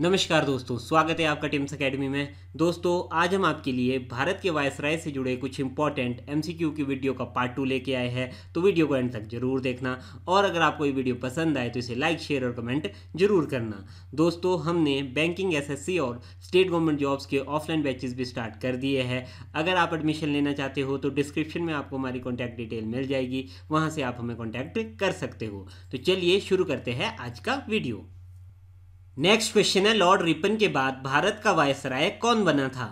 नमस्कार दोस्तों स्वागत है आपका टिम्स एकेडमी में दोस्तों आज हम आपके लिए भारत के वायसराय से जुड़े कुछ इंपॉर्टेंट एमसीक्यू की वीडियो का पार्ट टू लेके आए हैं तो वीडियो को एंड तक जरूर देखना और अगर आपको ये वीडियो पसंद आए तो इसे लाइक शेयर और कमेंट जरूर करना दोस्तों हमने बैंकिंग एस और स्टेट गवर्नमेंट जॉब्स के ऑफलाइन बैचेज भी स्टार्ट कर दिए हैं अगर आप एडमिशन लेना चाहते हो तो डिस्क्रिप्शन में आपको हमारी कॉन्टैक्ट डिटेल मिल जाएगी वहाँ से आप हमें कॉन्टैक्ट कर सकते हो तो चलिए शुरू करते हैं आज का वीडियो नेक्स्ट क्वेश्चन है लॉर्ड रिपन के बाद भारत का वायसराय कौन बना था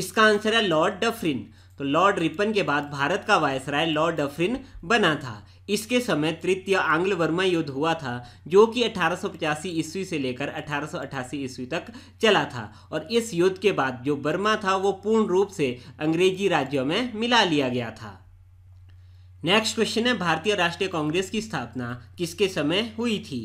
इसका आंसर है लॉर्ड डफरिन तो लॉर्ड रिपन के बाद भारत का वायसराय लॉर्ड डफरिन बना था इसके समय तृतीय आंग्ल वर्मा युद्ध हुआ था जो कि अठारह ईस्वी से लेकर अठारह ईस्वी तक चला था और इस युद्ध के बाद जो बर्मा था वो पूर्ण रूप से अंग्रेजी राज्यों में मिला लिया गया था नेक्स्ट क्वेश्चन है भारतीय राष्ट्रीय कांग्रेस की स्थापना किसके समय हुई थी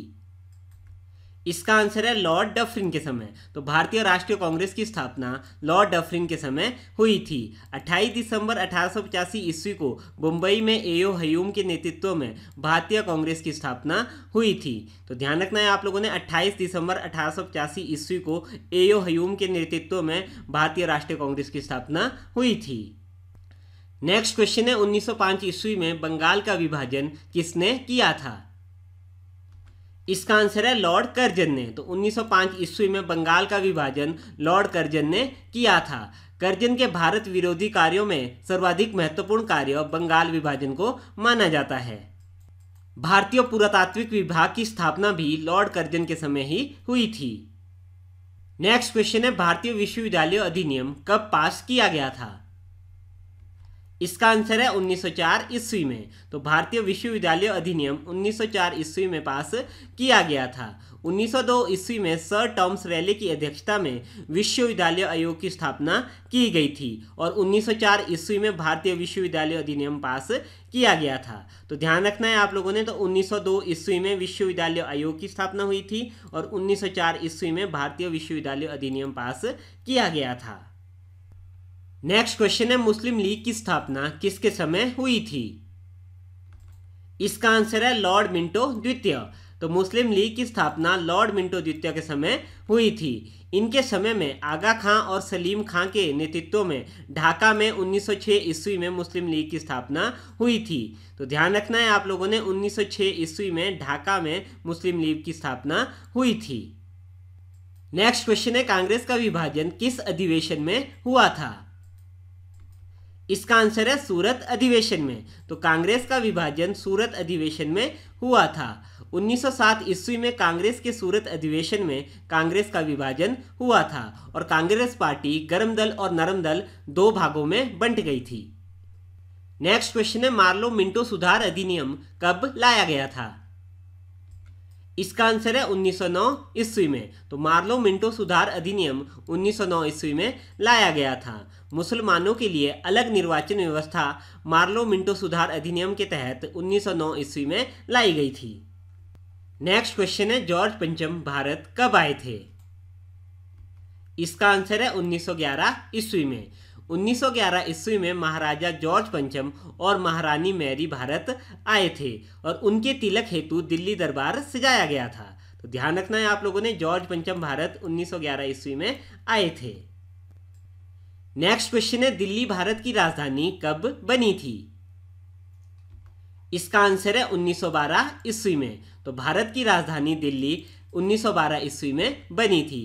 इसका आंसर है लॉर्ड डफरिन के समय तो भारतीय राष्ट्रीय कांग्रेस की स्थापना लॉर्ड डफरिन के समय हुई थी 28 दिसंबर अठारह ईस्वी को मुंबई में एओ हयूम के नेतृत्व में भारतीय कांग्रेस की स्थापना हुई थी तो ध्यान रखना है आप लोगों ने 28 दिसंबर अठारह ईस्वी को एओ हयूम के नेतृत्व में भारतीय राष्ट्रीय कांग्रेस की स्थापना हुई थी नेक्स्ट क्वेश्चन है 1905 ईस्वी में बंगाल का विभाजन किसने किया था इसका आंसर है लॉर्ड कर्जन ने तो 1905 ईस्वी में बंगाल का विभाजन लॉर्ड कर्जन ने किया था कर्जन के भारत विरोधी कार्यों में सर्वाधिक महत्वपूर्ण कार्य बंगाल विभाजन को माना जाता है भारतीय पुरातात्विक विभाग की स्थापना भी लॉर्ड कर्जन के समय ही हुई थी नेक्स्ट क्वेश्चन है भारतीय विश्वविद्यालय अधिनियम कब पास किया गया था इसका आंसर है 1904 ईस्वी में तो भारतीय विश्वविद्यालय अधिनियम 1904 ईस्वी में पास किया गया था 1902 ईस्वी में सर टॉम्स रैले की अध्यक्षता में विश्वविद्यालय आयोग की स्थापना की गई थी और 1904 ईस्वी में भारतीय विश्वविद्यालय अधिनियम पास किया गया था तो ध्यान रखना है आप लोगों ने तो 1902 ईस्वी में विश्वविद्यालय आयोग की स्थापना हुई थी और 1904 ईस्वी में भारतीय विश्वविद्यालय अधिनियम पास किया गया था नेक्स्ट क्वेश्चन है मुस्लिम लीग की स्थापना किसके समय हुई थी इसका आंसर है लॉर्ड मिंटो द्वितीय तो मुस्लिम लीग की स्थापना लॉर्ड मिंटो द्वितीय के समय हुई थी इनके समय में आगा खां और सलीम खां के नेतृत्व में ढाका में 1906 ईस्वी में मुस्लिम लीग की स्थापना हुई थी तो ध्यान रखना है आप लोगों ने 1906 ईस्वी में ढाका में मुस्लिम लीग की स्थापना हुई थी नेक्स्ट क्वेश्चन है कांग्रेस का विभाजन किस अधिवेशन में हुआ था इसका आंसर है सूरत अधिवेशन में तो कांग्रेस का विभाजन सूरत अधिवेशन में हुआ था 1907 ईस्वी में कांग्रेस के सूरत अधिवेशन में कांग्रेस का विभाजन हुआ था और कांग्रेस पार्टी गर्म दल और नरम दल दो भागों में बंट गई थी नेक्स्ट क्वेश्चन है मार्लो मिंटो सुधार अधिनियम कब लाया गया था इसका आंसर है 1909 ईस्वी में तो मार्लो मिंटो सुधार अधिनियम 1909 ईस्वी में लाया गया था मुसलमानों के लिए अलग निर्वाचन व्यवस्था मार्लो मिंटो सुधार अधिनियम के तहत 1909 ईस्वी में लाई गई थी नेक्स्ट क्वेश्चन है जॉर्ज पंचम भारत कब आए थे इसका आंसर है 1911 ईस्वी में 1911 ईस्वी में महाराजा जॉर्ज पंचम और महारानी मैरी भारत आए थे और उनके तिलक हेतु दिल्ली दरबार सजाया गया था तो ध्यान रखना है आप लोगों ने जॉर्ज पंचम भारत 1911 ईस्वी में आए थे नेक्स्ट क्वेश्चन है दिल्ली भारत की राजधानी कब बनी थी इसका आंसर है 1912 ईस्वी में तो भारत की राजधानी दिल्ली 1912 ईस्वी में बनी थी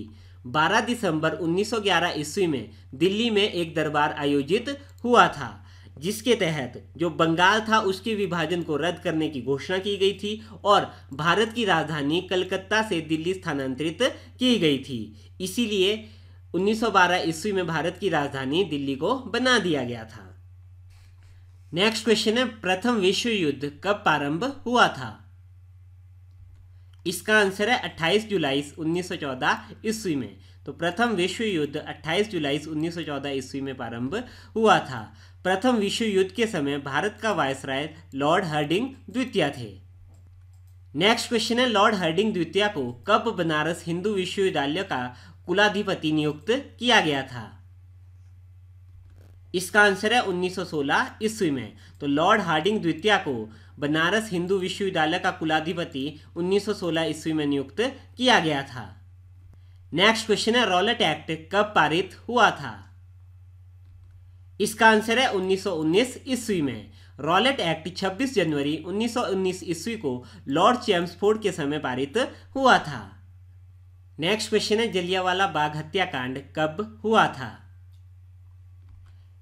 12 दिसंबर 1911 ईस्वी में दिल्ली में एक दरबार आयोजित हुआ था जिसके तहत जो बंगाल था उसके विभाजन को रद्द करने की घोषणा की गई थी और भारत की राजधानी कलकत्ता से दिल्ली स्थानांतरित की गई थी इसीलिए 1912 ईस्वी में भारत की राजधानी दिल्ली को बना दिया गया था नेक्स्ट क्वेश्चन है प्रथम विश्व युद्ध कब प्रारंभ हुआ था इसका आंसर है 28 जुलाई 1914 सौ ईस्वी में तो प्रथम विश्व युद्ध 28 जुलाई 1914 सौ ईस्वी में प्रारंभ हुआ था प्रथम विश्व युद्ध के समय भारत का वायसराय लॉर्ड हर्डिंग द्वितीय थे नेक्स्ट क्वेश्चन है लॉर्ड हर्डिंग द्वितीय को कब बनारस हिंदू विश्वविद्यालय का कुलाधिपति नियुक्त किया गया था इसका आंसर है 1916 ईस्वी में तो लॉर्ड हार्डिंग द्वितीय को बनारस हिंदू विश्वविद्यालय का कुलाधिपति 1916 ईस्वी में नियुक्त किया गया था नेक्स्ट क्वेश्चन है रॉलेट एक्ट कब पारित हुआ था इसका आंसर है 1919 ईस्वी में रॉलेट एक्ट 26 जनवरी 1919 ईस्वी को लॉर्ड चैम्सफोर्ड के समय पारित हुआ था नेक्स्ट क्वेश्चन है जलियावाला बाघ हत्याकांड कब हुआ था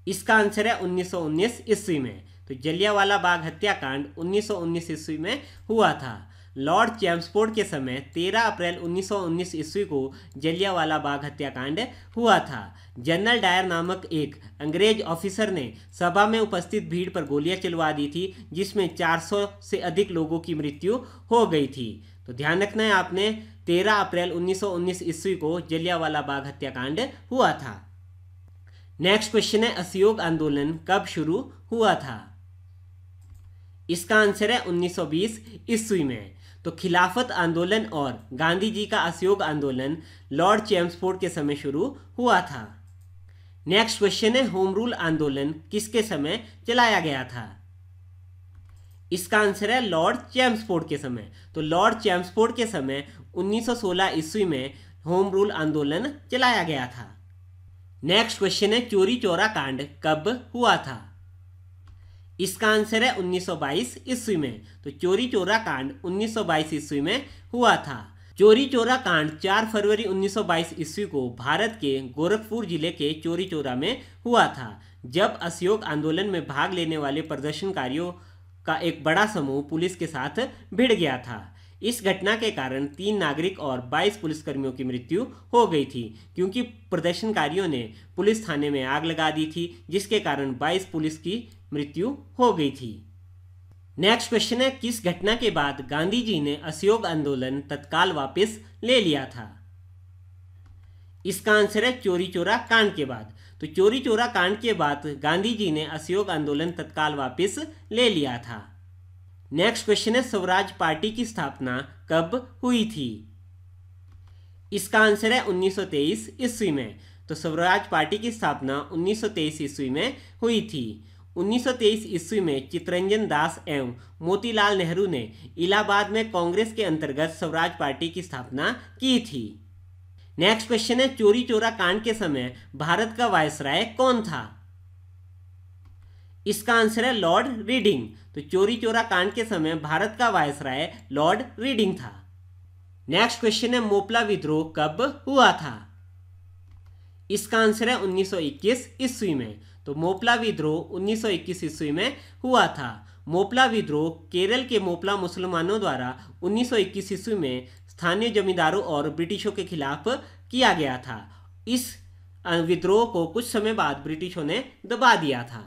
इसका आंसर है 1919 ईस्वी में तो जलियावाला बाग हत्याकांड 1919 ईस्वी में हुआ था लॉर्ड चैम्सफोर्ड के समय 13 अप्रैल 1919 ईस्वी को जलियावाला बाग हत्याकांड हुआ था जनरल डायर नामक एक अंग्रेज ऑफिसर ने सभा में उपस्थित भीड़ पर गोलियां चलवा दी थी जिसमें 400 से अधिक लोगों की मृत्यु हो गई थी तो ध्यान रखना है आपने 13 अप्रैल 1919 ईस्वी को जलियावाला बाग हत्याकांड हुआ था नेक्स्ट क्वेश्चन है असहयोग आंदोलन कब शुरू हुआ था इसका आंसर है 1920 ईस्वी में तो खिलाफत आंदोलन और गांधी जी का असयोग आंदोलन लॉर्ड चैम्सफोर्ड के समय शुरू हुआ था नेक्स्ट क्वेश्चन है होम रूल आंदोलन किसके समय चलाया गया था इसका आंसर है लॉर्ड चैम्सफोर्ड के समय तो लॉर्ड चैम्सफोर्ड के समय 1916 ईस्वी में होम रूल आंदोलन चलाया गया था नेक्स्ट क्वेश्चन है चोरी चोरा कांड कब हुआ था इसका आंसर है 1922 ईस्वी में तो चोरी चोरा कांड 1922 ईस्वी में हुआ था चोरी चोरा कांड 4 फरवरी 1922 ईस्वी को भारत के गोरखपुर जिले के चोरी चोरा में हुआ था जब असहयोग आंदोलन में भाग लेने वाले प्रदर्शनकारियों का एक बड़ा समूह पुलिस के साथ भिड़ गया था इस घटना के कारण तीन नागरिक और 22 पुलिसकर्मियों की मृत्यु हो गई थी क्योंकि प्रदर्शनकारियों ने पुलिस थाने में आग लगा दी थी जिसके कारण 22 पुलिस की मृत्यु हो गई थी नेक्स्ट क्वेश्चन है किस घटना के बाद गांधी जी ने असहयोग आंदोलन तत्काल वापस ले लिया था इसका आंसर है चोरी चोरा कांड के बाद तो चोरी चोरा कांड के बाद गांधी जी ने असहयोग आंदोलन तत्काल वापस ले लिया था नेक्स्ट क्वेश्चन है स्वराज पार्टी की स्थापना कब हुई थी इसका आंसर है 1923 ईस्वी में तो स्वराज पार्टी की स्थापना 1923 ईस्वी में हुई थी 1923 ईस्वी में चितरंजन दास एवं मोतीलाल नेहरू ने इलाहाबाद में कांग्रेस के अंतर्गत स्वराज पार्टी की स्थापना की थी नेक्स्ट क्वेश्चन है चोरी चोरा कांड के समय भारत का वायसराय कौन था इसका आंसर है लॉर्ड रीडिंग तो चोरी चोरा कांड के समय भारत का वायसराय लॉर्ड रीडिंग था नेक्स्ट क्वेश्चन है मोपला विद्रोह कब हुआ था इसका आंसर है 1921 ईस्वी में तो मोपला विद्रोह 1921 ईस्वी में हुआ था मोपला विद्रोह केरल के मोपला मुसलमानों द्वारा 1921 ईस्वी में स्थानीय जमींदारों और ब्रिटिशों के खिलाफ किया गया था इस विद्रोह को कुछ समय बाद ब्रिटिशों ने दबा दिया था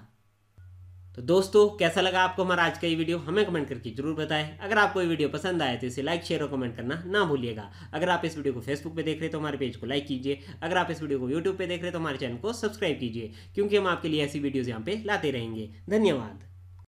तो दोस्तों कैसा लगा आपको हमारा आज का ये वीडियो हमें कमेंट करके जरूर बताएं अगर आपको ये वीडियो पसंद आए तो इसे लाइक शेयर और कमेंट करना ना भूलिएगा अगर आप इस वीडियो को फेसबुक पे देख रहे हैं तो हमारे पेज को लाइक कीजिए अगर आप इस वीडियो को यूट्यूब पे देख रहे हैं तो हमारे चैनल को सब्सक्राइब कीजिए क्योंकि हम आपके लिए ऐसी वीडियोज़ यहाँ पे लाते रहेंगे धन्यवाद